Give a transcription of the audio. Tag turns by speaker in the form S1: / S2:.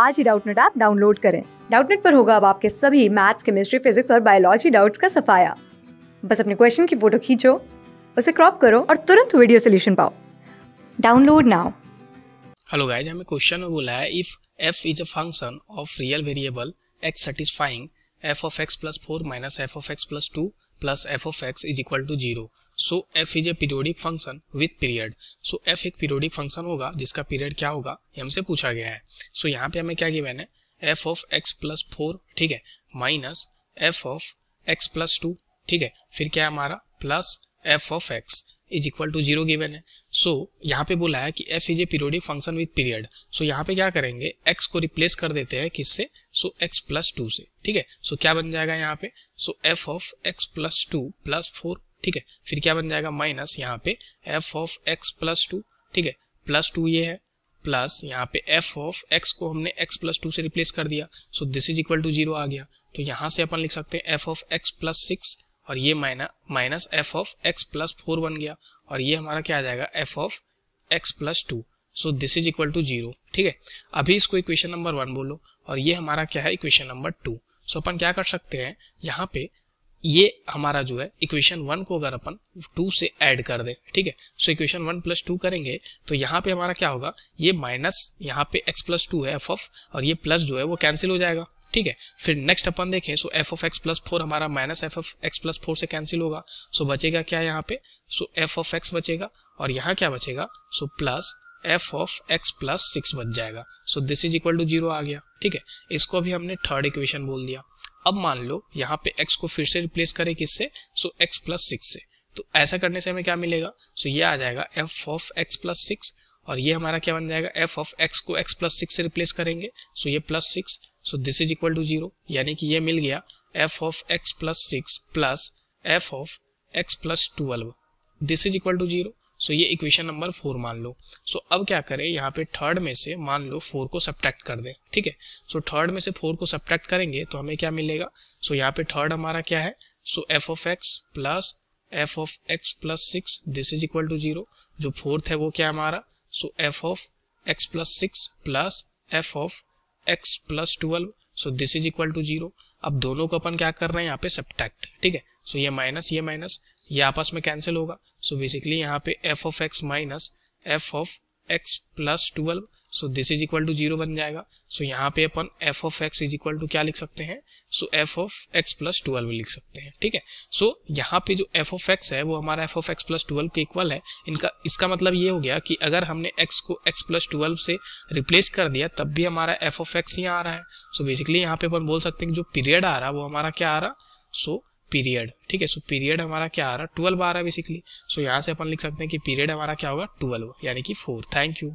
S1: आज ही Doubtnut app download करें डाउटनेट पर होगा अब आपके सभी मैथ्स केमिस्ट्री फिजिक्स और बायोलॉजी डाउट्स का सफाया बस अपने क्वेश्चन की फोटो खींचो उसे क्रॉप करो और तुरंत वीडियो सोल्यूशन पाओ डाउनलोड नाउ
S2: हेलो गाइज हमें क्वेश्चन में बोला है if F is a function of real variable X satisfying F of X plus four minus F of X plus two plus F of X is equal to zero so F is a periodic function with period so F एक periodic function होगा जिसका period क्या होगा ये हमसे पूछा गया है सो so, यहाँ पे हमें क्या गिवन है F of X plus four ठीक है minus F of X plus two ठीक है फिर क्या हमारा plus F of X is equal to zero given है सो so, यहाँ पे बोला है कि f is a periodic function with period so यहाँ पे क्या करेंगे x को रिप्लेस कर देते हैं किससे so so, x plus two से ठीक है सो so, क्या बन जाएगा यहाँ पे so F of x plus two plus four ठीक है फिर क्या बन जाएगा माइनस यहाँ पे f of x plus two ठीक है प्लस टू ये है प्लस यहाँ पे f ऑफ x को हमने x प्लस टू से रिप्लेस कर दिया so this is equal to zero आ गया तो यहाँ से अपन लिख सकते हैं F of X plus six और ये minus minus F of X plus four बन गया और ये हमारा क्या आ जाएगा F of X plus two so this is equal to zero ठीक है अभी इसको इक्वेशन नंबर वन बोलो और ये हमारा क्या है इक्वेशन नंबर टू सो अपन क्या कर सकते हैं यहाँ पे ये हमारा जो है इक्वेशन वन को अगर अपन टू से ऐड कर दे ठीक है so equation one plus two करेंगे तो यहाँ पे हमारा क्या होगा ये माइनस यहाँ पे एक्स प्लस टू है एफ ऑफ और ये प्लस जो है वो कैंसिल हो जाएगा ठीक है फिर नेक्स्ट अपन देखें so F of X plus four हमारा minus F of X plus four से कैंसिल होगा सो बचेगा क्या यहाँ पे सो एफ ऑफ एक्स बचेगा और यहाँ क्या बचेगा so plus F of X plus six बच जाएगा so this is equal to zero आ गया ठीक है इसको भी हमने थर्ड इक्वेशन बोल दिया अब मान लो यहाँ पे एक्स को फिर से रिप्लेस करें किससे सो एक्स प्लस सिक्स से तो ऐसा करने से हमें क्या मिलेगा सो ये आ जाएगा F of X plus six और ये हमारा क्या बन जाएगा एफ ऑफ एक्स को एक्स प्लस सिक्स से रिप्लेस करेंगे सो ये plus six so this is equal to zero यानी कि ये मिल गया F of X plus six plus F of X plus twelve this is equal to zero so ये इक्वेशन नंबर फोर मान लो सो so, अब क्या करें यहाँ पे थर्ड में से मान लो फोर को सब्ट्रैक्ट कर दें ठीक है सो थर्ड में से फोर को सब्ट्रैक्ट करेंगे तो हमें क्या मिलेगा सो so, यहाँ पे थर्ड हमारा क्या है so F of X plus F of X plus six this is equal to zero जो फोर्थ है वो क्या हमारा so F of X plus six plus F of X plus twelve so this is equal to zero अब दोनों को अपन क्या कर रहे हैं यहाँ पे सब्टैक्ट ठीक है सो ये माइनस ये माइनस ये आपस में कैंसिल होगा सो बेसिकली यहाँ पे F of X minus F of X plus twelve so this is equal to zero बन जाएगा सो so, यहाँ पे अपन F of X is equal to क्या लिख सकते हैं so F of X plus twelve लिख सकते हैं ठीक है सो so, यहाँ पे जो एफ ऑफ एक्स है वो हमारा F of X plus twelve के इक्वल है इनका इसका मतलब ये हो गया कि अगर हमने एक्स को एक्स प्लस ट्वेल्व से रिप्लेस कर दिया तब भी हमारा एफ ऑफ एक्स यहाँ आ रहा है सो so, बेसिकली यहाँ पे अपन बोल सकते हैं कि जो पीरियड आ रहा है वो हमारा क्या आ रहा सो so, पीरियड ठीक है सो पीरियड हमारा क्या आ रहा है ट्वेल्व आ रहा है बेसिकली सो so, यहाँ से अपन लिख सकते हैं कि पीरियड हमारा क्या होगा ट्वेल्व यानी कि फोर थैंक यू